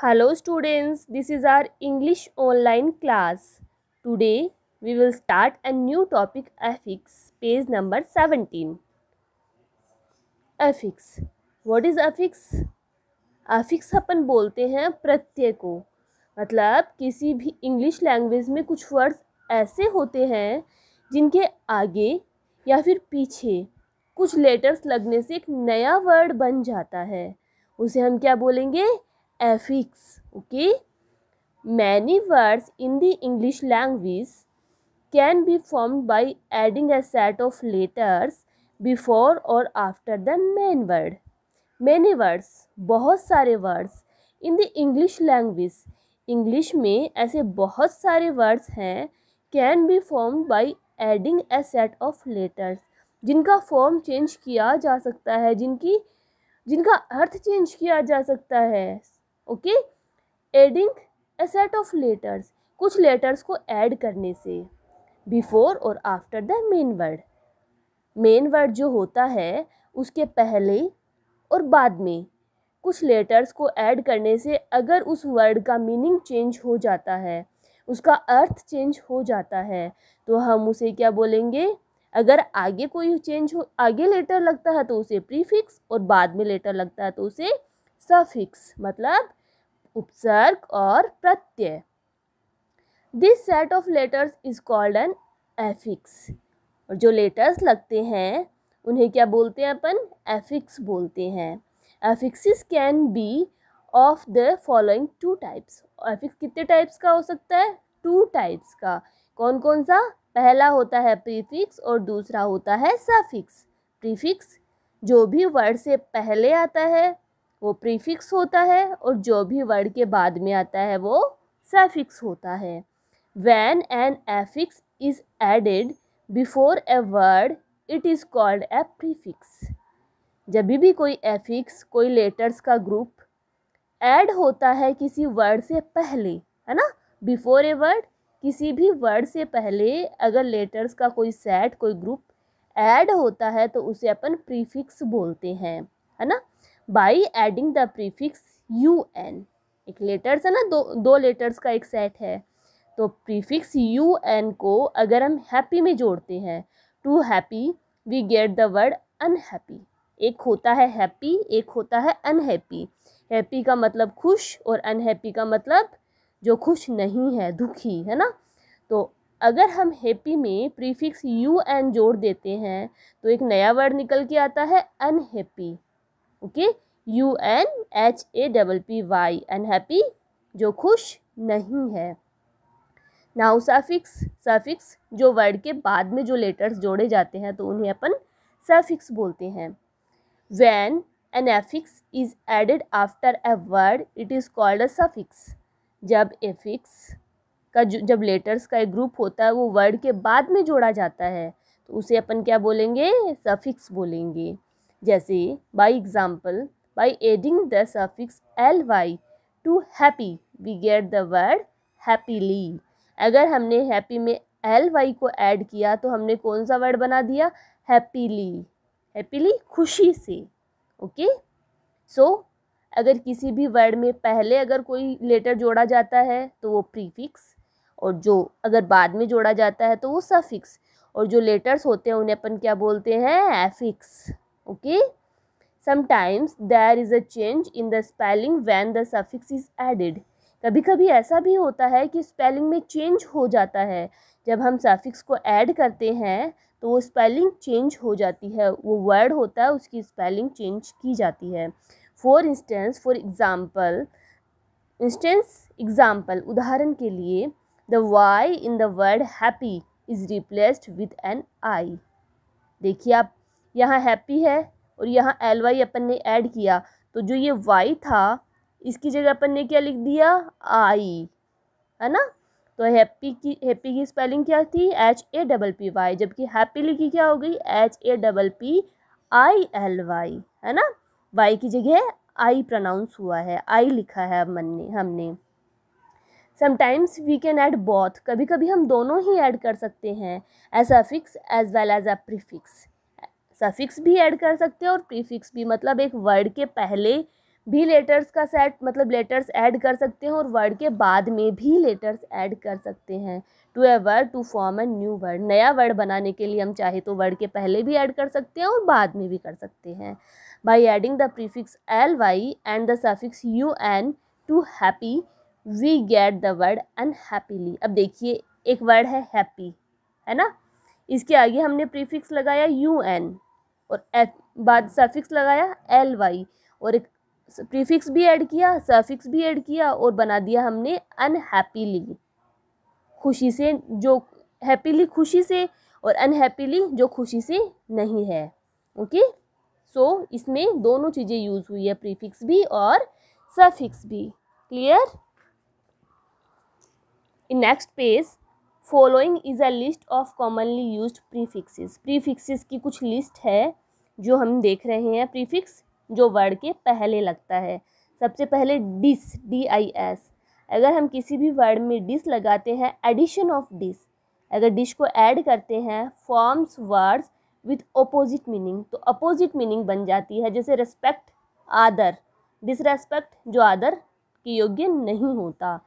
Hello students, this is our English online class. Today we will start a new topic affix, page number 17. Affix. What is affix? Affix अपन बोलते हैं प्रत्यय को मतलब किसी भी English language में कुछ वर्ड्स ऐसे होते हैं जिनके आगे या फिर पीछे कुछ लेटर्स लगने से एक नया वर्ड बन जाता है उसे हम क्या बोलेंगे affix okay many words in the English language can be form by adding a set of letters before और after the main word many words बहुत सारे words in the English language English में ऐसे बहुत सारे वर्ड्स हैं can be form by adding a set of letters जिनका form change किया जा सकता है जिनकी जिनका अर्थ चेंज किया जा सकता है okay adding a set of letters कुछ लेटर्स को ऐड करने से बिफोर और after the main word main word जो होता है उसके पहले और बाद में कुछ लेटर्स को ऐड करने से अगर उस वर्ड का मीनिंग चेंज हो जाता है उसका अर्थ चेंज हो जाता है तो हम उसे क्या बोलेंगे अगर आगे कोई चेंज हो आगे लेटर लगता है तो उसे प्रीफिक्स और बाद में लेटर लगता है तो उसे सफिक्स मतलब उपसर्ग और प्रत्यय this set of letters is called an affix और जो लेटर्स लगते हैं उन्हें क्या बोलते हैं अपन एफिक्स बोलते हैं affixes can be of the following two types affix कितने टाइप्स का हो सकता है टू टाइप्स का कौन कौन सा पहला होता है प्रीफिक्स और दूसरा होता है सफिक्स प्रीफिक्स जो भी वर्ड से पहले आता है वो प्रीफिक्स होता है और जो भी वर्ड के बाद में आता है वो सफिक्स होता है when an affix is added before a word it is called a prefix जब भी कोई एफिक्स कोई लेटर्स का ग्रुप ऐड होता है किसी वर्ड से पहले है ना बिफोर ए वर्ड किसी भी वर्ड से पहले अगर लेटर्स का कोई सेट कोई ग्रुप ऐड होता है तो उसे अपन प्रीफिक्स बोलते हैं है ना by adding the prefix U N एक लेटर्स है ना दो दो लेटर्स का एक सेट है तो प्रीफिक्स यू एन को अगर हम हैप्पी में जोड़ते हैं to happy we get the word unhappy एक होता है हैप्पी एक होता है अनहैप्पी हैप्पी का मतलब खुश और अनहैप्पी का मतलब जो खुश नहीं है दुखी है ना तो अगर हम हैप्पी में प्रीफिक्स यू एन जोड़ देते हैं तो एक नया वर्ड निकल के आता है unhappy okay U N H A double P Y unhappy जो खुश नहीं है नाउ सफिक्स सफिक्स जो वर्ड के बाद में जो लेटर्स जोड़े जाते हैं तो उन्हें अपन सफिक्स बोलते हैं when an affix is added after a word it is called a suffix जब एफिक्स का जो जब लेटर्स का एक ग्रुप होता है वो वर्ड के बाद में जोड़ा जाता है तो उसे अपन क्या बोलेंगे सफिक्स बोलेंगे जैसे by example by adding the suffix L Y to happy we get the word happily अगर हमने हैप्पी में एल वाई को ऐड किया तो हमने कौन सा वर्ड बना दिया हैप्पीली हैप्पीली खुशी से ओके सो अगर किसी भी वर्ड में पहले अगर कोई लेटर जोड़ा जाता है तो वो प्रीफिक्स और जो अगर बाद में जोड़ा जाता है तो वो सफिक्स और जो लेटर्स होते हैं उन्हें अपन क्या बोलते हैं affix okay sometimes there is a change in the spelling when the suffix is added कभी कभी ऐसा भी होता है कि स्पेलिंग में चेंज हो जाता है जब हम सफिक्स को ऐड करते हैं तो वो स्पेलिंग चेंज हो जाती है वो वर्ड होता है उसकी स्पेलिंग चेंज की जाती है for instance for example instance example उदाहरण के लिए the Y in the word happy is replaced with an I देखिए आप यहाँ हैप्पी है और यहाँ एल वाई अपन ने ऐड किया तो जो ये वाई था इसकी जगह अपन ने क्या लिख दिया आई है ना तो हैप्पी की हैप्पी की स्पेलिंग क्या थी H A double P Y जबकि हैप्पी लिखी क्या हो गई H A double P I L Y है ना वाई की जगह आई प्रोनाउंस हुआ है आई लिखा है मन ने हमने sometimes we can add both कभी कभी हम दोनों ही ऐड कर सकते हैं as affix as well as a prefix suffix भी ऐड कर सकते हो और प्रीफिक्स भी मतलब एक वर्ड के पहले भी लेटर्स का सेट मतलब लेटर्स ऐड कर सकते हैं और वर्ड के बाद में भी लेटर्स ऐड कर सकते हैं to a word to form a new word नया वर्ड बनाने के लिए हम चाहे तो वर्ड के पहले भी ऐड कर सकते हैं और बाद में भी कर सकते हैं by adding the prefix L Y and the suffix U N to happy we get the word unhappily अब देखिए एक वर्ड है हैप्पी है ना इसके आगे हमने प्रीफिक्स लगाया यू एन और एफ बाद सफिक्स लगाया एल वाई और एक प्रीफिक्स भी ऐड किया सफिक्स भी ऐड किया और बना दिया हमने अनहैप्पीली खुशी से जो हैप्पीली खुशी से और अनहैप्पीली जो खुशी से नहीं है ओके सो so, इसमें दोनों चीज़ें यूज़ हुई है प्रीफिक्स भी और सफिक्स भी clear in next page following is a list of commonly use prefixes prefixes की कुछ लिस्ट है जो हम देख रहे हैं प्रीफिक्स जो वर्ड के पहले लगता है सबसे पहले डिस डी आई एस अगर हम किसी भी वर्ड में डिस लगाते हैं एडिशन ऑफ डिस अगर डिश को ऐड करते हैं forms words with opposite meaning तो अपोजिट मीनिंग बन जाती है जैसे रेस्पेक्ट आदर डिसरेस्पेक्ट जो आदर के योग्य नहीं होता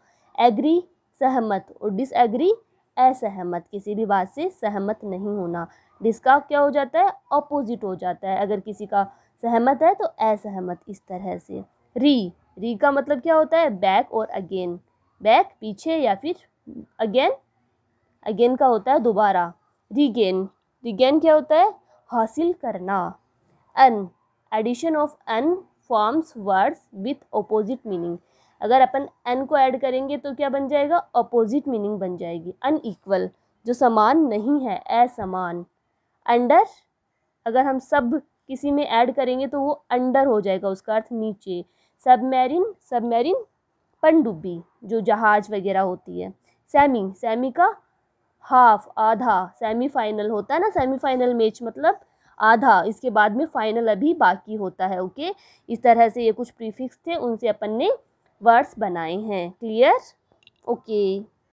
एग्री सहमत और डिसएग्री असहमत किसी भी बात से सहमत नहीं होना जिसका क्या हो जाता है अपोजिट हो जाता है अगर किसी का सहमत है तो असहमत इस तरह से री री का मतलब क्या होता है बैक और अगेन बैक पीछे या फिर अगेन अगेन का होता है दोबारा रीगेन रीगेन क्या होता है हासिल करना un addition of un forms words with opposite meaning अगर अपन एन को ऐड करेंगे तो क्या बन जाएगा अपोजिट मीनिंग बन जाएगी अनईक्वल जो समान नहीं है असमान अंडर अगर हम सब किसी में ऐड करेंगे तो वो अंडर हो जाएगा उसका अर्थ नीचे सब सबमेरिन पनडुब्बी जो जहाज वगैरह होती है सेमी सेमी का हाफ आधा सेमीफाइनल होता है ना सेमीफाइनल मैच मतलब आधा इसके बाद में फाइनल अभी बाकी होता है ओके इस तरह से ये कुछ प्रीफिक्स थे उनसे अपन ने वर्ड्स बनाए हैं क्लियर ओके